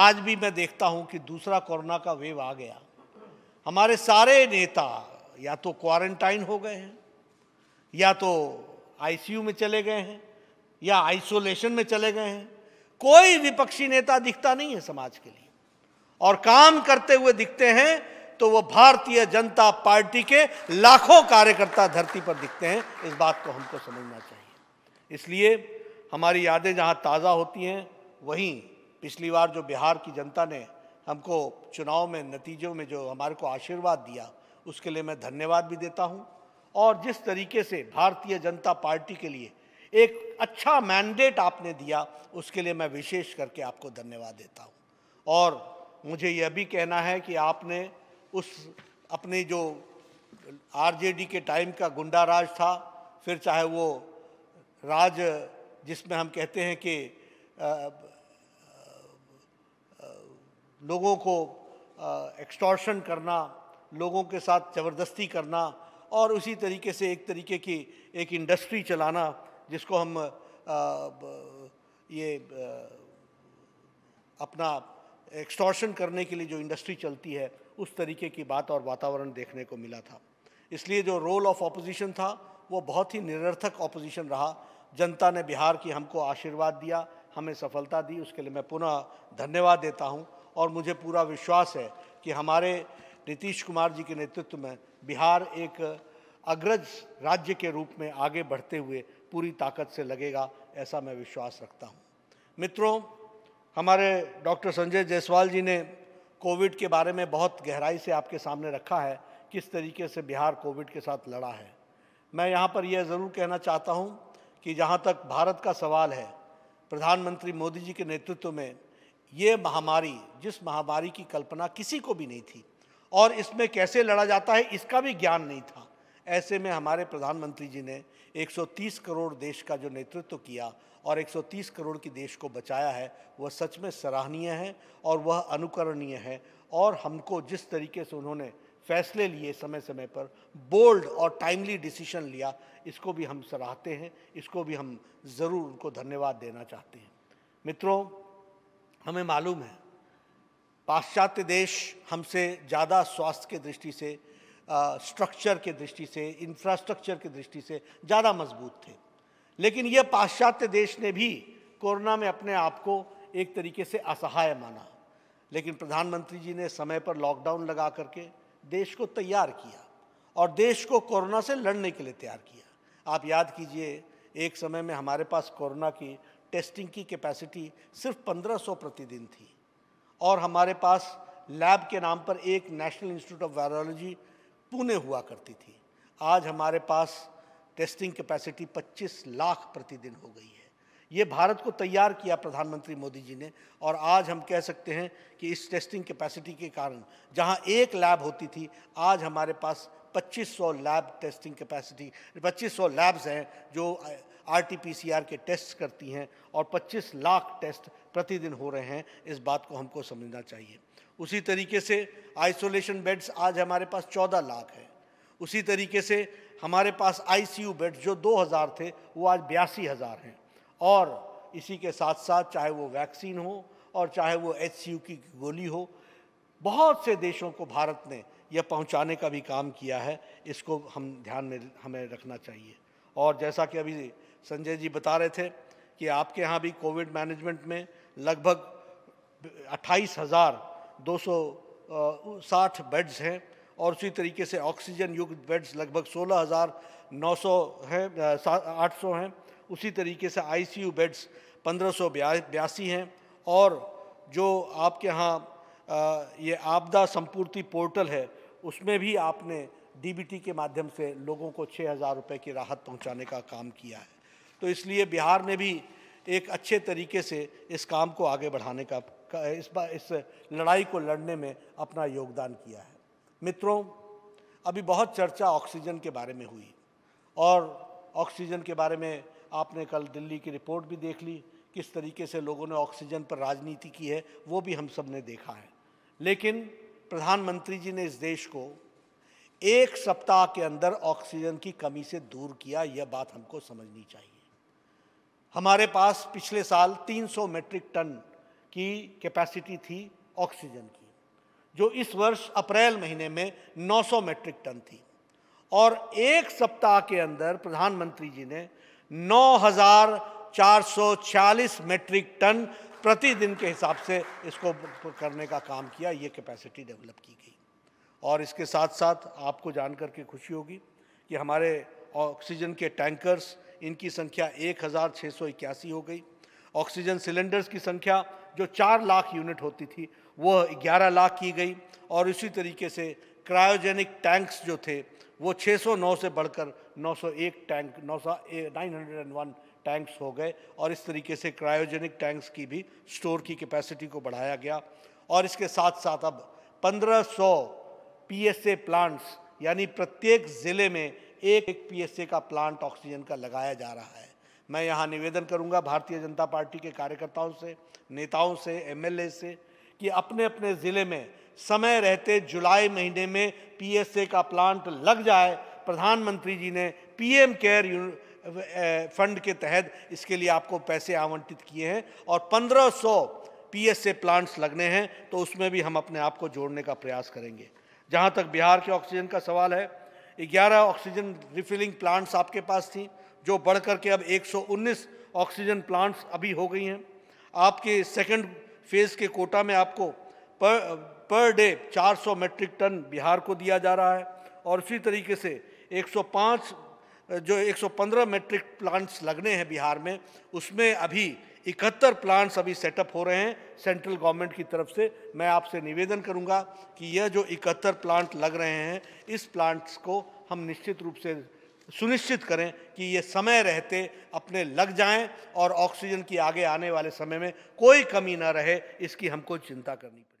आज भी मैं देखता हूं कि दूसरा कोरोना का वेव आ गया हमारे सारे नेता या तो क्वारंटाइन हो गए हैं या तो आईसीयू में चले गए हैं या आइसोलेशन में चले गए हैं कोई विपक्षी नेता दिखता नहीं है समाज के लिए और काम करते हुए दिखते हैं तो वो भारतीय जनता पार्टी के लाखों कार्यकर्ता धरती पर दिखते हैं इस बात को हमको समझना चाहिए इसलिए हमारी यादें जहाँ ताज़ा होती हैं वहीं पिछली बार जो बिहार की जनता ने हमको चुनाव में नतीजों में जो हमारे को आशीर्वाद दिया उसके लिए मैं धन्यवाद भी देता हूँ और जिस तरीके से भारतीय जनता पार्टी के लिए एक अच्छा मैंडेट आपने दिया उसके लिए मैं विशेष करके आपको धन्यवाद देता हूँ और मुझे यह भी कहना है कि आपने उस अपने जो आरजेडी के टाइम का गुंडा राज था फिर चाहे वो राज जिसमें हम कहते हैं कि लोगों को एक्सटॉर्शन करना लोगों के साथ ज़बरदस्ती करना और उसी तरीके से एक तरीके की एक इंडस्ट्री चलाना जिसको हम आ, ब, ये अपना एक्सटॉर्शन करने के लिए जो इंडस्ट्री चलती है उस तरीके की बात और वातावरण देखने को मिला था इसलिए जो रोल ऑफ ऑपोजिशन था वो बहुत ही निरर्थक ऑपोजिशन रहा जनता ने बिहार की हमको आशीर्वाद दिया हमें सफलता दी उसके लिए मैं पुनः धन्यवाद देता हूँ और मुझे पूरा विश्वास है कि हमारे नीतीश कुमार जी के नेतृत्व में बिहार एक अग्रज राज्य के रूप में आगे बढ़ते हुए पूरी ताकत से लगेगा ऐसा मैं विश्वास रखता हूँ मित्रों हमारे डॉक्टर संजय जायसवाल जी ने कोविड के बारे में बहुत गहराई से आपके सामने रखा है किस तरीके से बिहार कोविड के साथ लड़ा है मैं यहाँ पर यह ज़रूर कहना चाहता हूँ कि जहाँ तक भारत का सवाल है प्रधानमंत्री मोदी जी के नेतृत्व में ये महामारी जिस महामारी की कल्पना किसी को भी नहीं थी और इसमें कैसे लड़ा जाता है इसका भी ज्ञान नहीं था ऐसे में हमारे प्रधानमंत्री जी ने 130 करोड़ देश का जो नेतृत्व किया और 130 करोड़ की देश को बचाया है वह सच में सराहनीय है और वह अनुकरणीय है और हमको जिस तरीके से उन्होंने फैसले लिए समय समय पर बोल्ड और टाइमली डिसीशन लिया इसको भी हम सराहते हैं इसको भी हम ज़रूर उनको धन्यवाद देना चाहते हैं मित्रों हमें मालूम है पाश्चात्य देश हमसे ज़्यादा स्वास्थ्य के दृष्टि से स्ट्रक्चर के दृष्टि से इंफ्रास्ट्रक्चर के दृष्टि से ज़्यादा मजबूत थे लेकिन यह पाश्चात्य देश ने भी कोरोना में अपने आप को एक तरीके से असहाय माना लेकिन प्रधानमंत्री जी ने समय पर लॉकडाउन लगा करके देश को तैयार किया और देश को कोरोना से लड़ने के लिए तैयार किया आप याद कीजिए एक समय में हमारे पास कोरोना की टेस्टिंग की कैपेसिटी सिर्फ 1500 प्रतिदिन थी और हमारे पास लैब के नाम पर एक National Institute of Virology Pune हुआ करती थी आज हमारे पास टेस्टिंग कैपेसिटी 25 लाख प्रतिदिन हो गई है ये भारत को तैयार किया प्रधानमंत्री मोदी जी ने और आज हम कह सकते हैं कि इस टेस्टिंग कैपेसिटी के कारण जहां एक लैब होती थी आज हमारे पास 2500 लैब टेस्टिंग कैपेसिटी 2500 लैब्स हैं जो आरटीपीसीआर के टेस्ट करती हैं और 25 लाख टेस्ट प्रतिदिन हो रहे हैं इस बात को हमको समझना चाहिए उसी तरीके से आइसोलेशन बेड्स आज हमारे पास 14 लाख हैं उसी तरीके से हमारे पास आईसीयू बेड्स जो 2000 थे वो आज बयासी हज़ार हैं और इसी के साथ साथ चाहे वो वैक्सीन हो और चाहे वो एच की गोली हो बहुत से देशों को भारत ने यह पहुंचाने का भी काम किया है इसको हम ध्यान में हमें रखना चाहिए और जैसा कि अभी संजय जी बता रहे थे कि आपके यहाँ भी कोविड मैनेजमेंट में लगभग अट्ठाईस हज़ार दो सौ साठ बेड्स हैं और उसी तरीके से ऑक्सीजन युक्त बेड्स लगभग सोलह हज़ार नौ सौ हैं आठ सौ हैं उसी तरीके से आईसीयू बेड्स पंद्रह सौ बयासी हैं और जो आपके यहाँ ये आपदा संपूर्ति पोर्टल है उसमें भी आपने डीबीटी के माध्यम से लोगों को छः हज़ार रुपये की राहत पहुंचाने का काम किया है तो इसलिए बिहार में भी एक अच्छे तरीके से इस काम को आगे बढ़ाने का इस इस लड़ाई को लड़ने में अपना योगदान किया है मित्रों अभी बहुत चर्चा ऑक्सीजन के बारे में हुई और ऑक्सीजन के बारे में आपने कल दिल्ली की रिपोर्ट भी देख ली किस तरीके से लोगों ने ऑक्सीजन पर राजनीति की है वो भी हम सब ने देखा है लेकिन प्रधानमंत्री जी ने इस देश को एक सप्ताह के अंदर ऑक्सीजन की कमी से दूर किया यह बात हमको समझनी चाहिए हमारे पास पिछले साल 300 मेट्रिक टन की कैपेसिटी थी ऑक्सीजन की जो इस वर्ष अप्रैल महीने में 900 मेट्रिक टन थी और एक सप्ताह के अंदर प्रधानमंत्री जी ने 9000 446 मीट्रिक टन प्रतिदिन के हिसाब से इसको करने का काम किया ये कैपेसिटी डेवलप की गई और इसके साथ साथ आपको जान के खुशी होगी कि हमारे ऑक्सीजन के टैंकर्स इनकी संख्या एक हो गई ऑक्सीजन सिलेंडर्स की संख्या जो चार लाख यूनिट होती थी वह ग्यारह लाख की गई और इसी तरीके से क्रायोजेनिक टैंक्स जो थे वो 609 से बढ़कर 901 टैंक 900 901 टैंक्स हो गए और इस तरीके से क्रायोजेनिक टैंक्स की भी स्टोर की कैपेसिटी को बढ़ाया गया और इसके साथ साथ अब 1500 पीएसए प्लांट्स यानी प्रत्येक ज़िले में एक एक पीएसए का प्लांट ऑक्सीजन का लगाया जा रहा है मैं यहाँ निवेदन करूँगा भारतीय जनता पार्टी के कार्यकर्ताओं से नेताओं से एम से कि अपने अपने ज़िले में समय रहते जुलाई महीने में पीएसए का प्लांट लग जाए प्रधानमंत्री जी ने पीएम केयर फंड के तहत इसके लिए आपको पैसे आवंटित किए हैं और 1500 पीएसए प्लांट्स लगने हैं तो उसमें भी हम अपने आप को जोड़ने का प्रयास करेंगे जहां तक बिहार के ऑक्सीजन का सवाल है 11 ऑक्सीजन रिफिलिंग प्लांट्स आपके पास थी जो बढ़ करके अब 119 ऑक्सीजन प्लांट्स अभी हो गई हैं आपके सेकंड फेज़ के कोटा में आपको पर per day 400 metric ton Bihar को दिया जा रहा है और इसी तरीके से 105 जो 115 मेट्रिक प्लांट्स लगने हैं बिहार में उसमें अभी इकहत्तर प्लांट्स अभी सेटअप हो रहे हैं सेंट्रल गवर्नमेंट की तरफ से मैं आपसे निवेदन करूंगा कि यह जो इकहत्तर प्लांट लग रहे हैं इस प्लांट्स को हम निश्चित रूप से सुनिश्चित करें कि ये समय रहते अपने लग जाएं और ऑक्सीजन की आगे आने वाले समय में कोई कमी ना रहे इसकी हमको चिंता करनी पड़ेगी